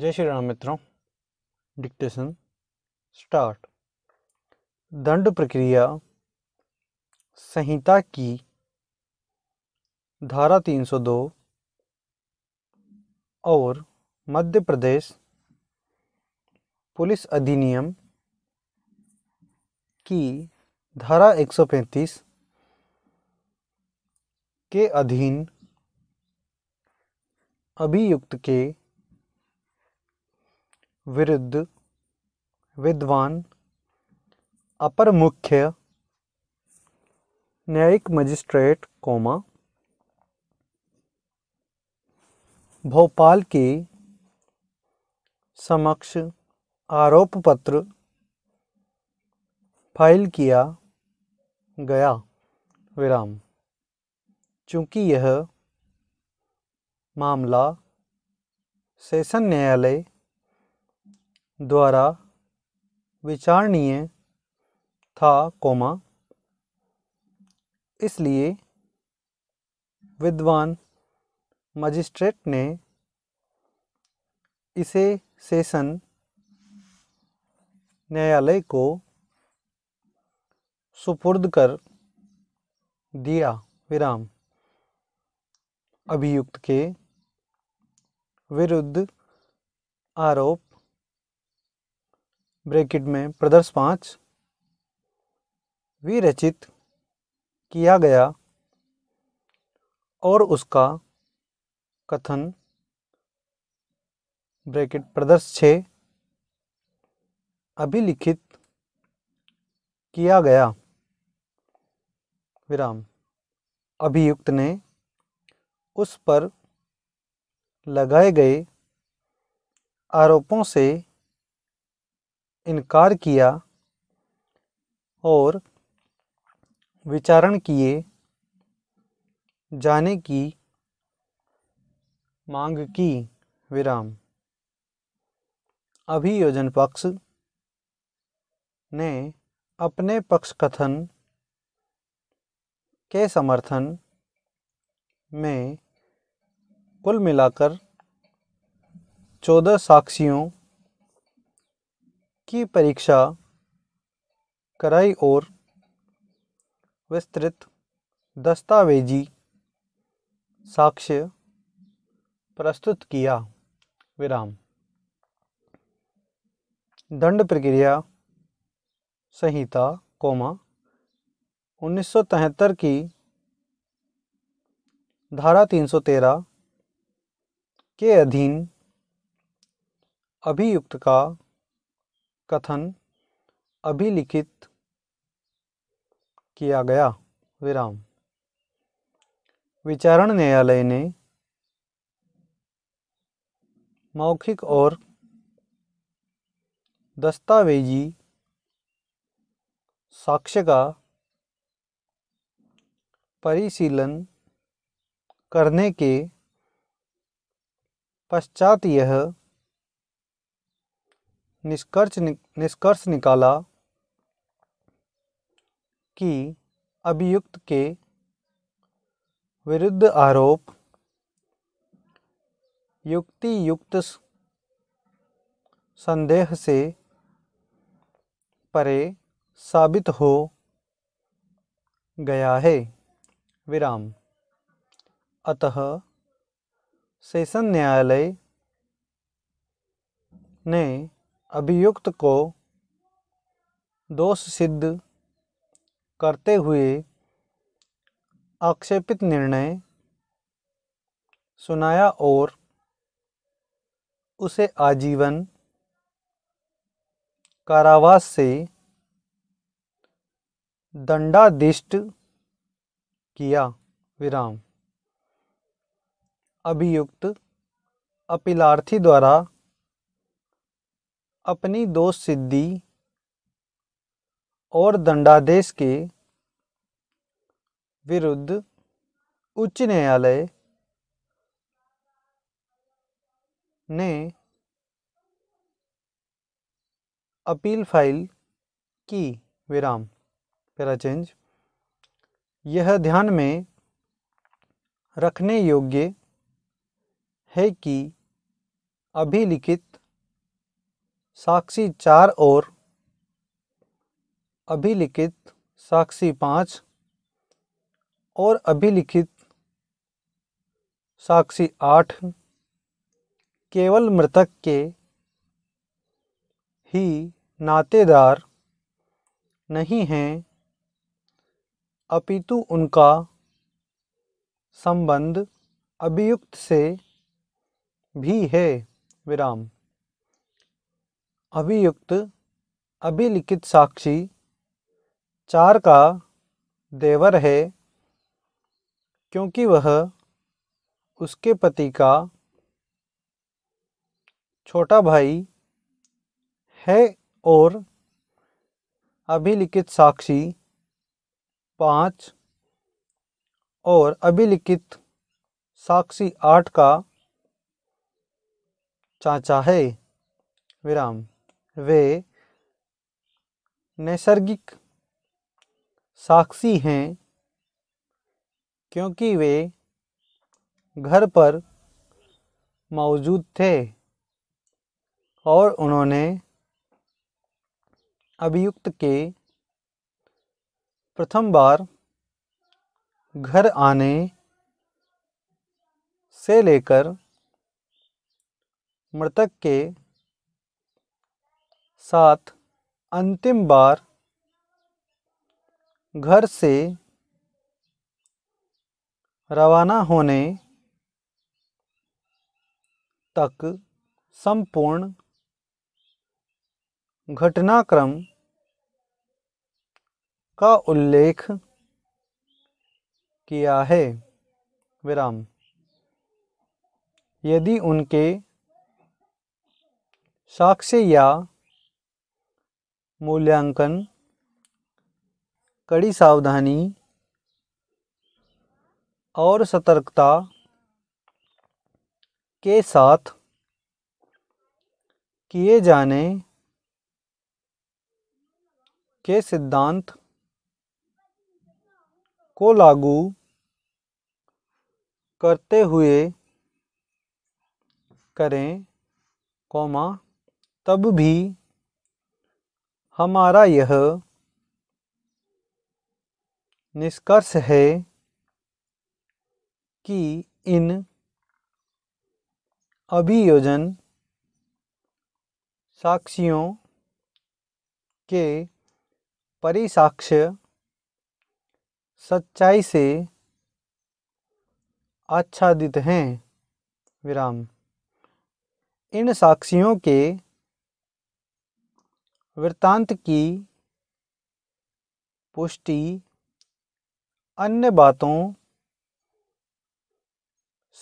जय श्री राम मित्रों dictation start दंड प्रक्रिया संहिता की धारा 302 और मध्य प्रदेश पुलिस अधिनियम की धारा 135 के अधीन अभियुक्त के विरुद्ध विद्वान अपर मुख्य न्यायिक मजिस्ट्रेट कोमा भोपाल के समक्ष आरोप पत्र फाइल किया गया विराम चूंकि यह मामला सेशन न्यायालय द्वारा विचारणीय था कोमा इसलिए विद्वान मजिस्ट्रेट ने इसे सेशन न्यायालय को सुपुर्द कर दिया विराम अभियुक्त के विरुद्ध आरोप ब्रैकेट में प्रदर्श पांच विरचित किया गया और उसका कथन ब्रैकेट प्रदर्श छ अभिलिखित किया गया विराम अभियुक्त ने उस पर लगाए गए आरोपों से इनकार किया और विचारण किए जाने की मांग की विराम अभियोजन पक्ष ने अपने पक्ष कथन के समर्थन में कुल मिलाकर चौदह साक्षियों की परीक्षा कराई और विस्तृत दस्तावेजी साक्ष्य प्रस्तुत किया विराम दंड प्रक्रिया संहिता कोमा उन्नीस की धारा 313 के अधीन अभियुक्त का कथन अभिलिखित किया गया विराम विचारण न्यायालय ने मौखिक और दस्तावेजी साक्ष्य का परिशीलन करने के पश्चात यह निष्कर्ष निष्कर्ष निकाला कि अभियुक्त के विरुद्ध आरोप युक्ति युक्त संदेह से परे साबित हो गया है विराम अतः सेशन न्यायालय ने अभियुक्त को दोष सिद्ध करते हुए आक्षेपित निर्णय सुनाया और उसे आजीवन कारावास से दंडादिष्ट किया विराम अभियुक्त अपीलार्थी द्वारा अपनी दोष सिद्धि और दंडादेश के विरुद्ध उच्च न्यायालय ने अपील फाइल की विराम पैरा चेंज यह ध्यान में रखने योग्य है कि अभिलिखित साक्षी चार और अभिलिखित साक्षी पाँच और अभिलिखित साक्षी आठ केवल मृतक के ही नातेदार नहीं हैं अपितु उनका संबंध अभियुक्त से भी है विराम अभियुक्त अभिलिखित साक्षी चार का देवर है क्योंकि वह उसके पति का छोटा भाई है और अभिलिखित साक्षी पाँच और अभिलिखित साक्षी आठ का चाचा है विराम वे नैसर्गिक साक्षी हैं क्योंकि वे घर पर मौजूद थे और उन्होंने अभियुक्त के प्रथम बार घर आने से लेकर मृतक के साथ अंतिम बार घर से रवाना होने तक संपूर्ण घटनाक्रम का उल्लेख किया है विराम यदि उनके साक्ष्य या मूल्यांकन कड़ी सावधानी और सतर्कता के साथ किए जाने के सिद्धांत को लागू करते हुए करें कौमा तब भी हमारा यह निष्कर्ष है कि इन अभियोजन साक्षियों के परिसाक्ष्य सच्चाई से आच्छादित हैं विराम इन साक्षियों के वृत्तांत की पुष्टि अन्य बातों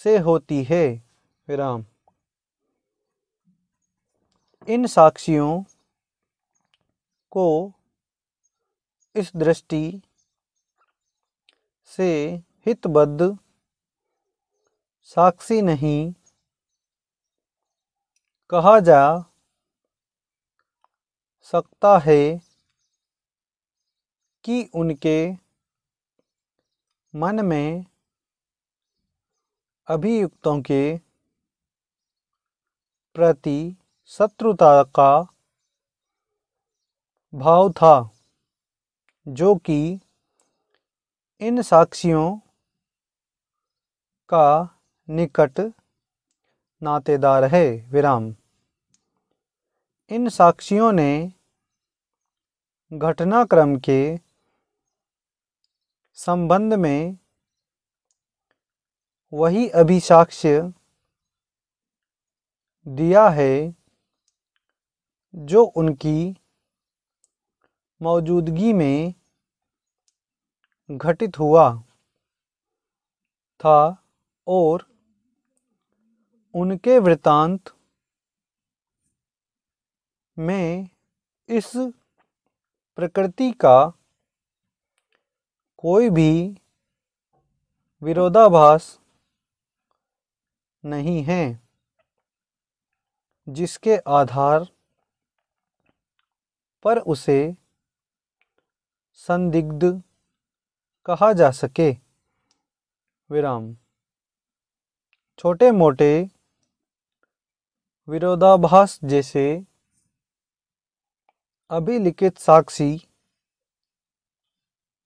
से होती है विराम इन साक्षियों को इस दृष्टि से हितबद्ध साक्षी नहीं कहा जा सकता है कि उनके मन में अभियुक्तों के प्रति शत्रुता का भाव था जो कि इन साक्षियों का निकट नातेदार है विराम इन साक्षियों ने घटनाक्रम के संबंध में वही अभिसाक्ष्य दिया है जो उनकी मौजूदगी में घटित हुआ था और उनके वृतांत में इस प्रकृति का कोई भी विरोधाभास नहीं है जिसके आधार पर उसे संदिग्ध कहा जा सके विराम छोटे मोटे विरोधाभास जैसे अभिलिखित साक्षी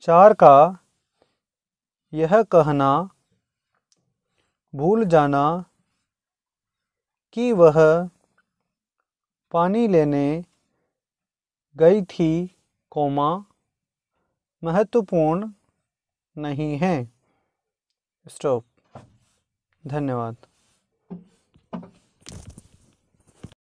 चार का यह कहना भूल जाना कि वह पानी लेने गई थी कोमा महत्वपूर्ण नहीं है स्टॉप धन्यवाद